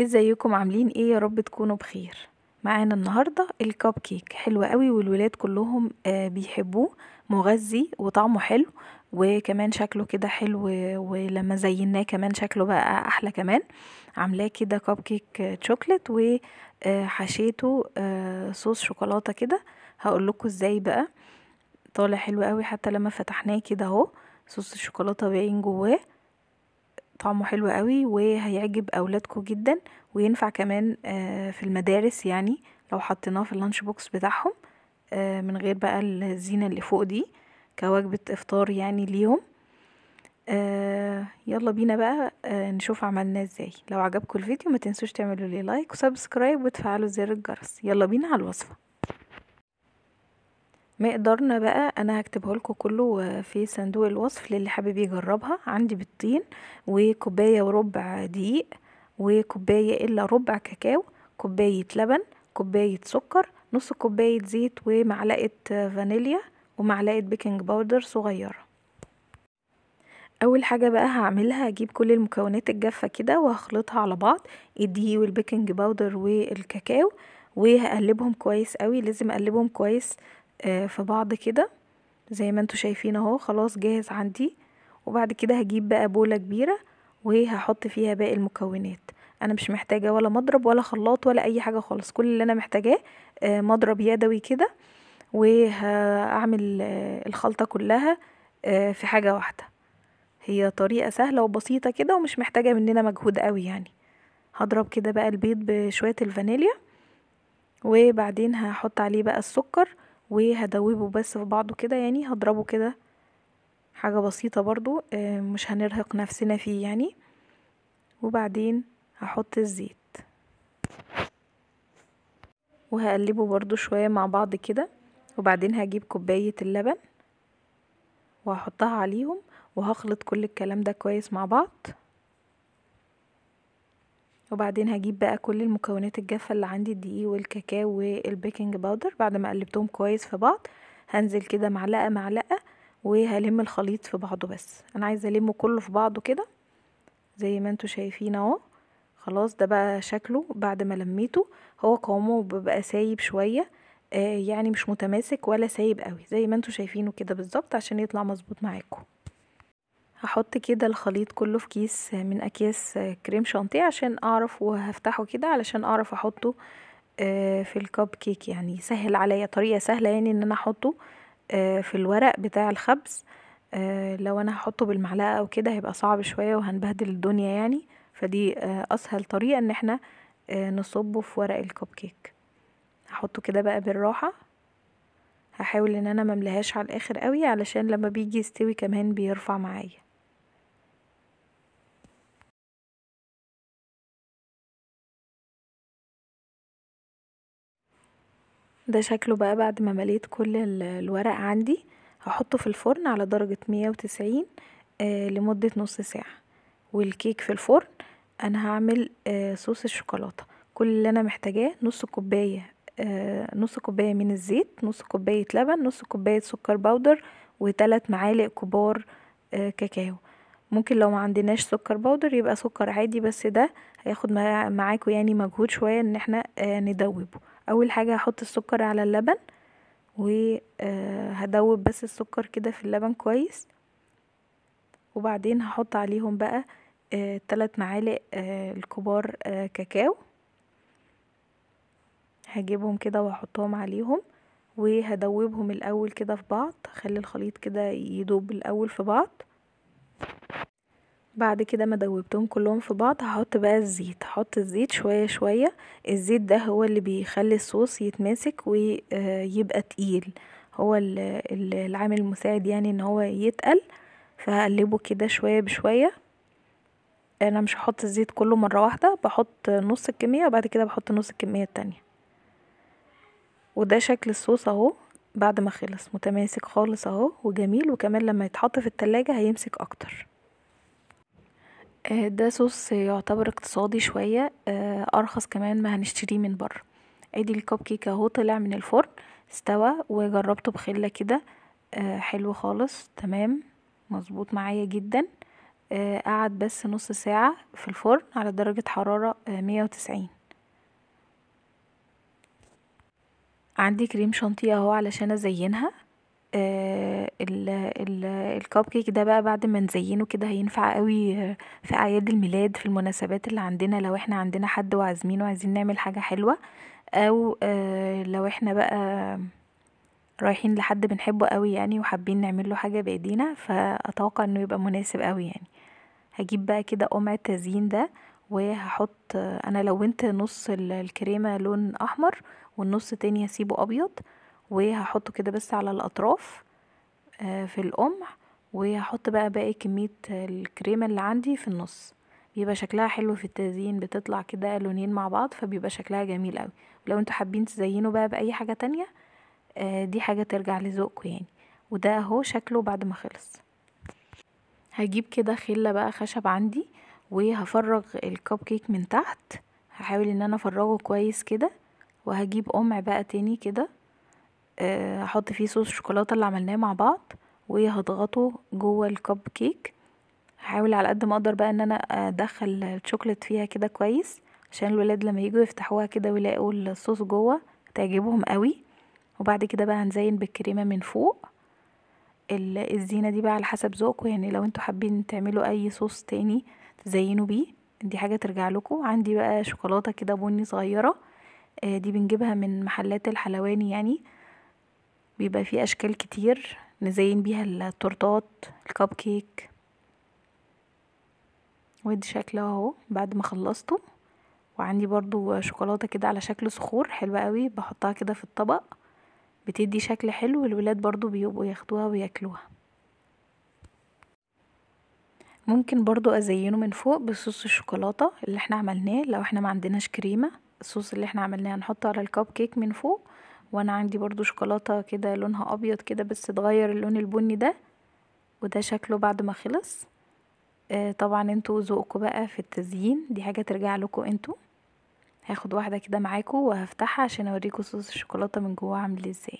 ازيكم عاملين ايه يا رب تكونوا بخير معانا النهاردة الكب كيك حلو قوي والولاد كلهم آه، بيحبوه مغذي وطعمه حلو وكمان شكله كده حلو ولما زيناه كمان شكله بقى احلى كمان عاملاه كده كب كيك تشوكلت آه، وحشيته آه، صوص شوكولاتة كده هقول لكم ازاي بقى طالع حلو قوي حتى لما فتحناه كده اهو صوص الشوكولاتة باين جواه طعمه حلو قوي وهيعجب اولادكم جدا وينفع كمان آه، في المدارس يعني لو حطيناه في اللانش بوكس بتاعهم آه، من غير بقى الزينة اللي فوق دي كوجبة افطار يعني ليهم آه، يلا بينا بقى نشوف عملنا ازاي لو عجبكم الفيديو ما تنسوش تعملوا لي لايك وسبسكرايب وتفعلوا زر الجرس يلا بينا على الوصفه مقدارنا بقى انا هكتبه لكم كله في صندوق الوصف للي حابب يجربها عندي بالطين وكوبايه وربع دقيق وكوبايه الا ربع كاكاو كوبايه لبن كوبايه سكر نص كوبايه زيت ومعلقه فانيليا ومعلقه بيكنج باودر صغيره اول حاجه بقى هعملها هجيب كل المكونات الجافه كده وهخلطها على بعض الدقيق والبيكنج باودر والكاكاو وهقلبهم كويس قوي لازم اقلبهم كويس آه، في بعض كده زي ما انتوا شايفين اهو خلاص جاهز عندي وبعد كده هجيب بقى بولة كبيرة وهحط فيها باقي المكونات انا مش محتاجة ولا مضرب ولا خلاط ولا اي حاجة خالص كل اللي انا محتاجاه آه، مضرب يدوي كده وهعمل آه، الخلطة كلها في حاجة واحدة هي طريقة سهلة وبسيطة كده ومش محتاجة مننا مجهود قوي يعني هضرب كده بقى البيض بشوية الفانيليا وبعدين هحط عليه بقى السكر وهدوبه بس في بعضه كده يعني هضربه كده حاجة بسيطة برضو آه، مش هنرهق نفسنا فيه يعني وبعدين هحط الزيت وهقلبه برضو شوية مع بعض كده وبعدين هجيب كوباية اللبن وهحطها عليهم وهخلط كل الكلام ده كويس مع بعض وبعدين هجيب بقى كل المكونات الجافة اللي عندي الدقيق والكاكاو والبيكنج باودر بعد ما قلبتهم كويس في بعض هنزل كده معلقة معلقة وهلم الخليط في بعضه بس انا عايزة ألمه كله في بعضه كده زي ما انتوا شايفين اهو خلاص ده بقى شكله بعد ما لميته هو قوامه بيبقى سايب شوية آه يعني مش متماسك ولا سايب قوي زي ما انتوا شايفينه كده بالظبط عشان يطلع مظبوط معاكم هحط كده الخليط كله في كيس من اكياس كريم شانتيه عشان اعرف وهفتحه كده علشان اعرف احطه آه، في الكب كيك يعني سهل عليا طريقه سهله يعني ان انا احطه آه، في الورق بتاع الخبز آه، لو انا هحطه بالمعلقه او كده هيبقى صعب شويه وهنبهدل الدنيا يعني فدي اسهل طريقه ان احنا نصبه في ورق الكب كيك هحطه كده بقى بالراحه هحاول ان انا مملهاش على الاخر قوي علشان لما بيجي يستوي كمان بيرفع معايا ده شكله بقى بعد ما مليت كل الورق عندي هحطه في الفرن على درجة مية وتسعين آه، لمدة نص ساعة والكيك في الفرن انا هعمل آه، صوص الشوكولاتة كل اللي انا محتاجاه نص كوباية آه، نص كوباية من الزيت نص كوباية لبن نص كوباية سكر بودر وثلاث معالق كبار كاكاو ممكن لو ما عندناش سكر بودر يبقى سكر عادي بس ده هياخد معاكوا يعني مجهود شوية ان احنا ندوبه اول حاجه هحط السكر على اللبن وهدوب آه، بس السكر كده في اللبن كويس وبعدين هحط عليهم بقى ثلاث آه، معالق آه، الكبار كاكاو هجيبهم كده واحطهم عليهم وهدوبهم الاول كده في بعض خلي الخليط كده يدوب الاول في بعض بعد كده ما دوبتهم كلهم في بعض هحط بقى الزيت هحط الزيت شوية شوية الزيت ده هو اللي بيخلي الصوص يتماسك ويبقى تقيل هو العامل المساعد يعني ان هو يتقل فهقلبه كده شوية بشوية انا مش هحط الزيت كله مرة واحدة بحط نص الكمية وبعد كده بحط نص الكمية التانية وده شكل الصوص اهو بعد ما خلص متماسك خالص اهو وجميل وكمان لما يتحط في التلاجة هيمسك اكتر آه، ده صوص يعتبر اقتصادي شوية آه، ارخص كمان ما هنشتريه من برا ادي الكب كيك اهو طلع من الفرن استوى وجربته بخله كده آه، حلو خالص تمام مظبوط معايا جدا قعد بس نص ساعة في الفرن على درجة حرارة مية وتسعين عندي كريم شانتيه اهو علشان ازينها الكب كيك ده بقى بعد ما نزينه كده هينفع قوي في اعياد الميلاد في المناسبات اللي عندنا لو احنا عندنا حد وعازمينه وعايزين نعمل حاجه حلوه او آه، لو احنا بقى رايحين لحد بنحبه قوي يعني وحابين نعمل له حاجه بايدينا فاتوقع انه يبقى مناسب قوي يعني هجيب بقى كده قمع التزيين ده وهحط انا لونت نص الكريمه لون احمر والنص تاني هسيبه ابيض وهحطه كده بس على الاطراف آه، في القمع وهحط بقى باقي كمية الكريمة اللي عندي في النص بيبقى شكلها حلو في التزيين بتطلع كده لونين مع بعض فبيبقى شكلها جميل قوي لو انتوا حابين تزينوا بقى بأي حاجة تانية آه، دي حاجة ترجع لذوقكم يعني وده اهو شكله بعد ما خلص هجيب كده خلة بقى خشب عندي وهفرغ الكب كيك من تحت هحاول ان انا افرغه كويس كده وهجيب قمع بقى تاني كده آه، هحط فيه صوص الشوكولاتة اللي عملناه مع بعض وهضغطه جوه الكب كيك هحاول على قد ما اقدر بقى ان انا ادخل الشوكليت فيها كده كويس عشان الولاد لما يجوا يفتحوها كده ويلاقوا الصوص جوه تعجبهم قوي وبعد كده بقى هنزين بالكريمة من فوق الزينة دي بقى على حسب ذوقكم يعني لو انتوا حابين تعملوا اي صوص تاني تزينوا بيه دي حاجة ترجع لكم عندي بقى شوكولاتة كده بني صغيرة آه، دي بنجيبها من محلات الحلواني يعني بيبقى فيه اشكال كتير نزين بيها التورتات الكب كيك ودي شكله اهو بعد ما خلصته وعندي برضو شوكولاته كده على شكل صخور حلوه قوي بحطها كده في الطبق بتدي شكل حلو والولاد برضو بيبقوا ياخدوها وياكلوها ممكن برضو ازينه من فوق بصوص الشوكولاته اللي احنا عملناه لو احنا ما عندناش كريمه الصوص اللي احنا عملناه هنحطه على الكب كيك من فوق وانا عندي برضو شوكولاتة كده لونها ابيض كده بس اتغير اللون البني ده وده شكله بعد ما خلص آه طبعا انتوا ذوقكم بقى في التزيين دي حاجة ترجع لكم انتوا هاخد واحدة كده معاكم وهفتحها عشان اوريكم صوص الشوكولاتة من جوه عامل ازاي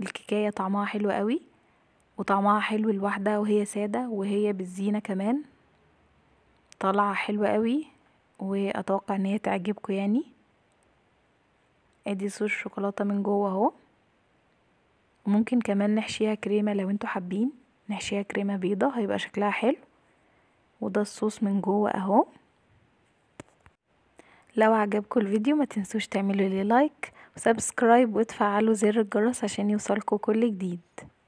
الكيكاية طعمها حلو قوي وطعمها حلو الواحدة وهي سادة وهي بالزينة كمان طالعة حلوة قوي واتوقع ان هي تعجبكم يعني ادي صوص شوكولاته من جوه اهو ممكن كمان نحشيها كريمه لو انتوا حابين نحشيها كريمه بيضه هيبقى شكلها حلو وده الصوص من جوه اهو لو عجبكم الفيديو ما تنسوش تعملوا لي لايك وسبسكرايب وتفعلوا زر الجرس عشان يوصلكم كل جديد